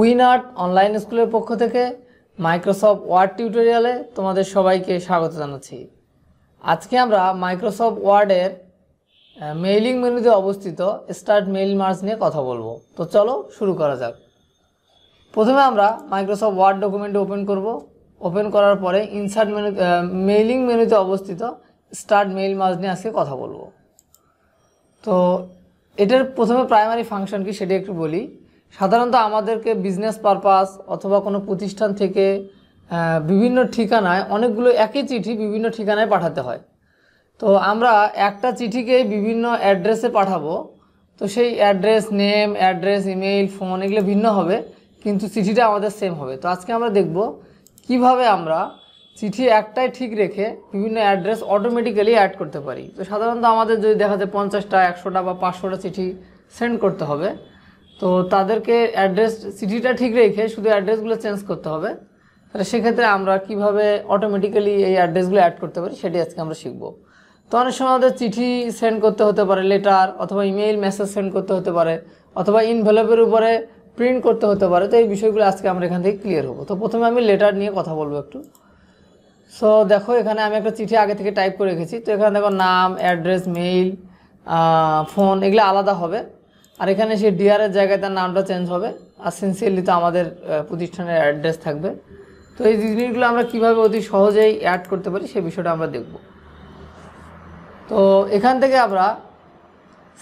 উইনার্ট online স্কুলের পক্ষ থেকে মাইক্রোসফট ওয়ার্ড টিউটোরিয়ালে তোমাদের সবাইকে স্বাগত জানাচ্ছি আজকে আমরা মাইক্রোসফট ওয়ার্ডের মেইলিং মেনুতে অবস্থিত স্টার্ট মেইল মার্চ নিয়ে কথা বলবো তো চলো শুরু করা যাক প্রথমে আমরা মাইক্রোসফট ওয়ার্ড ডকুমেন্ট ওপেন করব ওপেন করার পরে ইনসার্ট মেনু মেইলিং মেনুতে অবস্থিত স্টার্ট মেইল মার্চ নিয়ে আজকে কথা বলবো তো এটার প্রথমে প্রাইমারি ফাংশন কি সেটা একটু বলি সাধারণত আমাদেরকে বিজনেস পারপাস অথবা কোনো প্রতিষ্ঠান থেকে বিভিন্ন ঠিকানায় অনেকগুলো একই চিঠি বিভিন্ন ঠিকানায় পাঠাতে হয় তো আমরা একটা চিঠিকে বিভিন্ন অ্যাড্রেসে পাঠাবো তো সেই address name address email phone এগুলো ভিন্ন হবে কিন্তু চিঠিটা আমাদের সেম হবে তো আজকে আমরা দেখব কিভাবে আমরা চিঠি একটাই ঠিক রেখে বিভিন্ন অ্যাড্রেস অটোমেটিক্যালি অ্যাড করতে পারি তো সাধারণত আমাদের যদি দেখা যায় পঞ্চাশটা একশোটা বা পাঁচশোটা চিঠি সেন্ড করতে হবে তো তাদেরকে অ্যাড্রেস চিঠিটা ঠিক রেখে শুধু অ্যাড্রেসগুলো চেঞ্জ করতে হবে তাহলে সেক্ষেত্রে আমরা কিভাবে অটোমেটিক্যালি এই অ্যাড্রেসগুলো অ্যাড করতে পারি সেটি আজকে আমরা শিখব তো অনেক সময় আমাদের চিঠি সেন্ড করতে হতে পারে লেটার অথবা ইমেইল মেসেজ সেন্ড করতে হতে পারে অথবা ইনভেলপের উপরে প্রিন্ট করতে হতে পারে তো এই বিষয়গুলো আজকে আমরা এখান থেকে ক্লিয়ার হবো তো প্রথমে আমি লেটার নিয়ে কথা বলবো একটু সো দেখো এখানে আমি একটা চিঠি আগে থেকে টাইপ করে রেখেছি তো এখানে দেখো নাম অ্যাড্রেস মেইল ফোন এগুলো আলাদা হবে আর এখানে সেই ডিআরের জায়গায় তার নামটা চেঞ্জ হবে আর সিনসিয়ারলি তো আমাদের প্রতিষ্ঠানের অ্যাড্রেস থাকবে তো এই জিনিসগুলো আমরা কীভাবে অতি সহজেই অ্যাড করতে পারি সে বিষয়টা আমরা দেখব তো এখান থেকে আমরা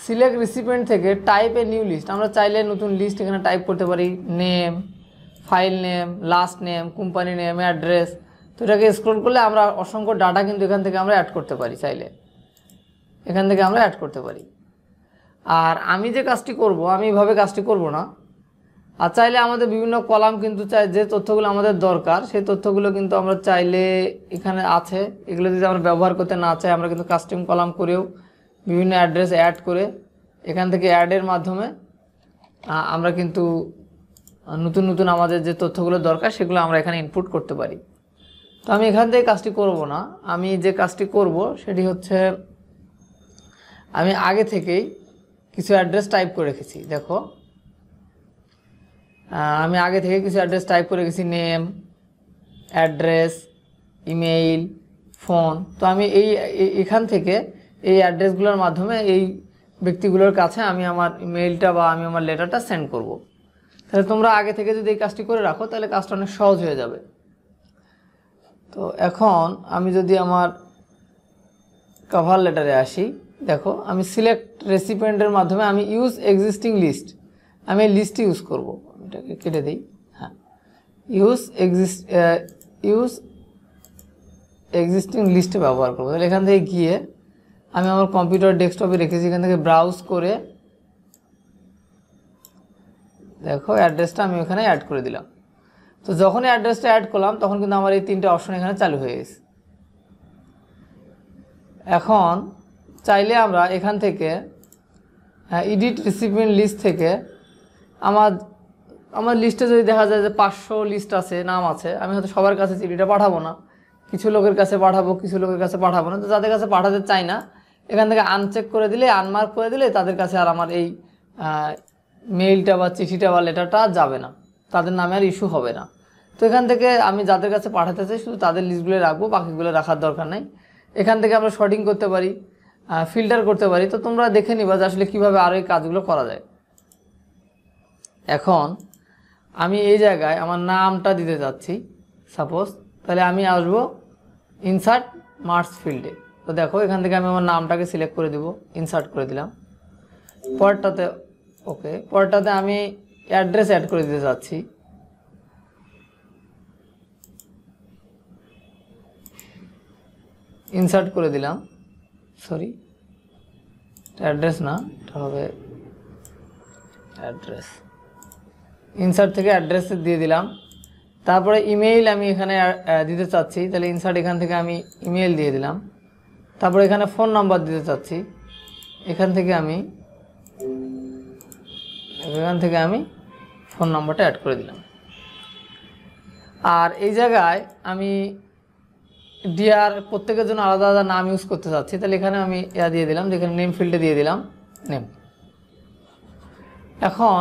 সিলেক্ট রিসিপেন্ট থেকে টাইপ এ নিউ লিস্ট আমরা চাইলে নতুন লিস্ট এখানে টাইপ করতে পারি name file name last name company name address তো এটাকে স্ক্রোল করলে আমরা অসংখ্য ডাটা কিন্তু এখান থেকে আমরা অ্যাড করতে পারি চাইলে এখান থেকে আমরা অ্যাড করতে পারি আর আমি যে কাজটি করব আমি এভাবে কাজটি করব না আর চাইলে আমাদের বিভিন্ন কলাম কিন্তু চাই যে তথ্যগুলো আমাদের দরকার সেই তথ্যগুলো কিন্তু আমরা চাইলে এখানে আছে এগুলো যদি আমরা ব্যবহার করতে না চাই আমরা কিন্তু কাস্টম কলাম করেও বিভিন্ন অ্যাড্রেস অ্যাড করে এখান থেকে অ্যাডের মাধ্যমে আমরা কিন্তু নতুন নতুন আমাদের যে তথ্যগুলো দরকার সেগুলো আমরা এখানে ইনপুট করতে পারি তো আমি এখান থেকে কাজটি করব না আমি যে কাজটি করব সেটি হচ্ছে আমি আগে থেকেই কিছু অ্যাড্রেস টাইপ করে রেখেছি দেখো আমি আগে থেকে কিছু অ্যাড্রেস টাইপ করে রেখেছি নেম অ্যাড্রেস ইমেইল ফোন তো আমি এই এখান থেকে এই অ্যাড্রেসগুলোর মাধ্যমে এই ব্যক্তিগুলোর কাছে আমি আমার ইমেইলটা বা আমি আমার লেটারটা সেন্ড করব। তাহলে তোমরা আগে থেকে যদি এই কাজটি করে রাখো তাহলে কাজটা অনেক সহজ হয়ে যাবে তো এখন আমি যদি আমার কভার লেটারে আসি দেখো আমি সিলেক্ট রেসিপেন্টের মাধ্যমে আমি ইউজ এক্সিস্টিং লিস্ট আমি এই লিস্টটি ইউজ করব এটাকে কেটে দিই হ্যাঁ ইউজ এক্সিস্ট ইউজ এক্সিস্টিং লিস্টে ব্যবহার করবো তাহলে এখান থেকে গিয়ে আমি আমার কম্পিউটার ডেস্কটপে রেখেছি এখান থেকে ব্রাউজ করে দেখো অ্যাড্রেসটা আমি ওখানে অ্যাড করে দিলাম তো যখন এই অ্যাড্রেসটা অ্যাড করলাম তখন কিন্তু আমার এই তিনটা অপশন এখানে চালু হয়ে গেছে এখন চাইলে আমরা এখান থেকে ইডিট রিসিপিয়েন্ট লিস্ট থেকে আমার আমার লিস্টে যদি দেখা যায় যে পাঁচশো লিস্ট আছে নাম আছে আমি হয়তো সবার কাছে চিঠিটা পাঠাবো না কিছু লোকের কাছে পাঠাবো কিছু লোকের কাছে পাঠাবো না তো যাদের কাছে পাঠাতে চাই না এখান থেকে আনচেক করে দিলে আনমার্ক করে দিলে তাদের কাছে আর আমার এই মেইলটা বা চিঠিটা বা লেটারটা যাবে না তাদের নামে আর ইস্যু হবে না তো এখান থেকে আমি যাদের কাছে পাঠাতে চাই শুধু তাদের লিস্টগুলো রাখবো বাকিগুলো রাখার দরকার নাই এখান থেকে আমরা শর্টিং করতে পারি ফিল্টার করতে পারি তো তোমরা দেখে নিবা যে আসলে কীভাবে আরও এই কাজগুলো করা যায় এখন আমি এই জায়গায় আমার নামটা দিতে যাচ্ছি সাপোজ তাহলে আমি আসব ইনসার্ট মার্স ফিল্ডে তো দেখো এখান থেকে আমি আমার নামটাকে সিলেক্ট করে দিব ইনসার্ট করে দিলাম পরটাতে ওকে পরটাতে আমি অ্যাড্রেস অ্যাড করে দিতে চাচ্ছি ইনসার্ট করে দিলাম সরি অ্যাড্রেস না এটা হবে অ্যাড্রেস ইনসার্ট থেকে অ্যাড্রেস দিয়ে দিলাম তারপরে ইমেইল আমি এখানে দিতে চাচ্ছি তাহলে ইনসার্ট এখান থেকে আমি ইমেইল দিয়ে দিলাম তারপরে এখানে ফোন নাম্বার দিতে চাচ্ছি এখান থেকে আমি এখান থেকে আমি ফোন নম্বরটা অ্যাড করে দিলাম আর এই জায়গায় আমি ডিয়ার প্রত্যেকের জন্য আলাদা আলাদা নাম ইউজ করতে চাচ্ছি তাহলে এখানে আমি ইয়া দিয়ে দিলাম যেখানে নেম ফিল্ডে দিয়ে দিলাম নেম এখন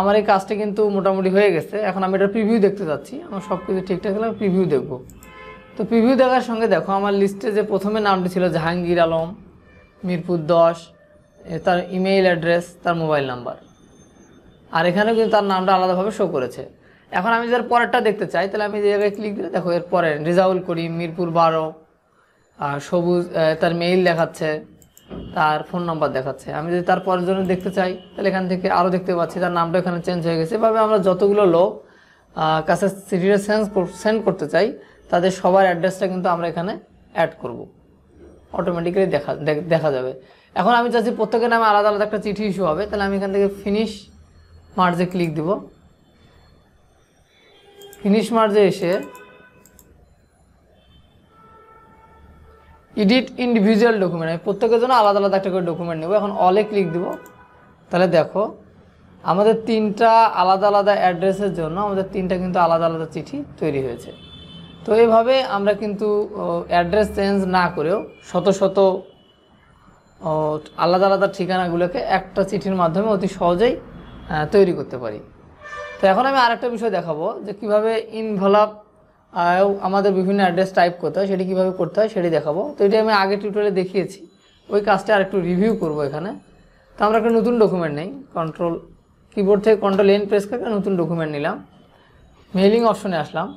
আমার এই কাজটা কিন্তু মোটামুটি হয়ে গেছে এখন আমি এটা প্রিভিউ দেখতে চাচ্ছি আমার সব কিছু ঠিকঠাক হলে প্রিভিউ দেখব তো প্রিভিউ দেখার সঙ্গে দেখো আমার লিস্টে যে প্রথমে নামটি ছিল জাহাঙ্গীর আলম মিরপুর দশ তার ইমেইল অ্যাড্রেস তার মোবাইল নাম্বার আর এখানেও কিন্তু তার নামটা আলাদাভাবে শো করেছে এখন আমি যার পরেরটা দেখতে চাই তাহলে আমি যে জায়গায় ক্লিক দিলে দেখো এর পরে রেজাউল করিম মিরপুর বারো সবুজ তার মেইল দেখাচ্ছে তার ফোন নাম্বার দেখাচ্ছে আমি যদি তার পরের জন্য দেখতে চাই তাহলে এখান থেকে আরও দেখতে পাচ্ছি তার নামটা এখানে চেঞ্জ হয়ে গেছে এভাবে আমরা যতগুলো লোক কাছে সিটিটা সেন্স সেন্ড করতে চাই তাদের সবার অ্যাড্রেসটা কিন্তু আমরা এখানে অ্যাড করব অটোমেটিক্যালি দেখা দেখা যাবে এখন আমি চাচ্ছি প্রত্যেকের নামে আলাদা আলাদা একটা চিঠি ইস্যু হবে তাহলে আমি এখান থেকে ফিনিশ মার্জে ক্লিক দিব ফিনিশ মার্জে এসে এডিট ইন্ডিভিজুয়াল ডকুমেন্ট আমি প্রত্যেকের জন্য আলাদা আলাদা একটা করে ডকুমেন্ট নেব এখন অলে ক্লিক দিব তাহলে দেখো আমাদের তিনটা আলাদা আলাদা অ্যাড্রেসের জন্য আমাদের তিনটা কিন্তু আলাদা আলাদা চিঠি তৈরি হয়েছে তো এভাবে আমরা কিন্তু অ্যাড্রেস চেঞ্জ না করেও শত শত আলাদা আলাদা ঠিকানাগুলোকে একটা চিঠির মাধ্যমে অতি সহজেই তৈরি করতে পারি তো এখন আমি আরেকটা বিষয় দেখাবো যে কিভাবে ইনভলভ আমাদের বিভিন্ন অ্যাড্রেস টাইপ করতে হয় সেটি কীভাবে করতে হয় সেটি দেখাবো তো এটি আমি আগে টিউটোরিয়ালে দেখিয়েছি ওই কাজটা আরেকটু রিভিউ করব এখানে তো আমরা একটা নতুন ডকুমেন্ট নেই কন্ট্রোল কিবোর্ড থেকে কন্ট্রোল এন প্রেস করে নতুন ডকুমেন্ট নিলাম মেলিং অপশনে আসলাম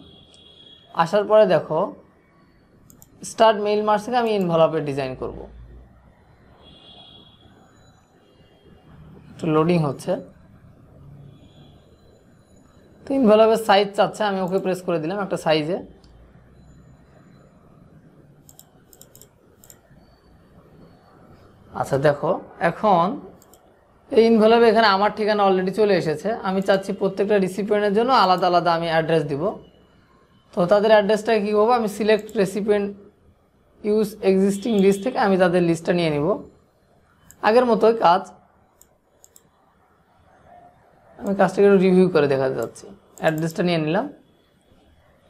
আসার পরে দেখো স্টার্ট মেইল মার্চ থেকে আমি ইনভলভের ডিজাইন করব একটু লোডিং হচ্ছে তো ইনভলভের সাইজ চাচ্ছে আমি ওকে প্রেস করে দিলাম একটা সাইজে আচ্ছা দেখো এখন এই ইনভলভে এখানে আমার ঠিকানা অলরেডি চলে এসেছে আমি চাচ্ছি প্রত্যেকটা রিসিপিয়েন্টের জন্য আলাদা আলাদা আমি অ্যাড্রেস দিব তো তাদের অ্যাড্রেসটা কী করবো আমি select recipient use existing list থেকে আমি তাদের লিস্টটা নিয়ে নিব আগের মতোই কাজ আমি কাজটাকে একটু রিভিউ করে দেখাতে যাচ্ছি অ্যাড্রেসটা নিয়ে নিলাম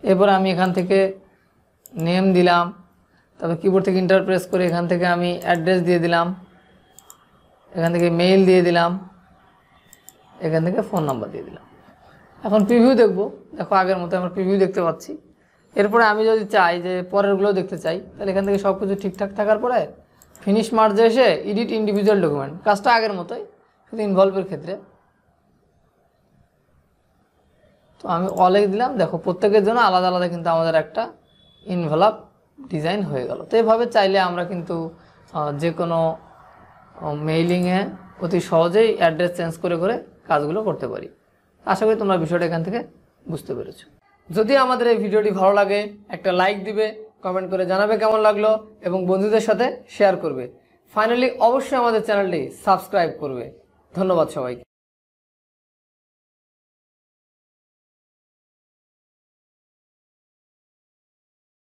এরপর আমি এখান থেকে নেম দিলাম তারপর কিবোর্ড থেকে ইন্টারপ্রেস করে এখান থেকে আমি অ্যাড্রেস দিয়ে দিলাম এখান থেকে মেইল দিয়ে দিলাম এখান থেকে ফোন নাম্বার দিয়ে দিলাম এখন প্রিভিউ দেখব দেখো আগের মতো আমরা প্রিভিউ দেখতে পাচ্ছি এরপরে আমি যদি চাই যে পরেরগুলো দেখতে চাই তাহলে এখান থেকে সব কিছু ঠিকঠাক থাকার পরে ফিনিশ মার্জে এসে এডিট ইন্ডিভিজুয়াল ডকুমেন্ট কাজটা আগের মতোই শুধু ইনভলভের ক্ষেত্রে তো আমি অলেক দিলাম দেখো প্রত্যেকের জন্য আলাদা আলাদা কিন্তু আমাদের একটা ইনভেলাপ ডিজাইন হয়ে গেল তো এভাবে চাইলে আমরা কিন্তু যে কোনো মেইলিংয়ে অতি সহজেই অ্যাড্রেস চেঞ্জ করে করে কাজগুলো করতে পারি আশা করি তোমরা বিষয়টা এখান থেকে বুঝতে পেরেছো যদি আমাদের এই ভিডিওটি ভালো লাগে একটা লাইক দিবে কমেন্ট করে জানাবে কেমন লাগলো এবং বন্ধুদের সাথে শেয়ার করবে ফাইনালি অবশ্যই আমাদের চ্যানেলটি সাবস্ক্রাইব করবে ধন্যবাদ সবাইকে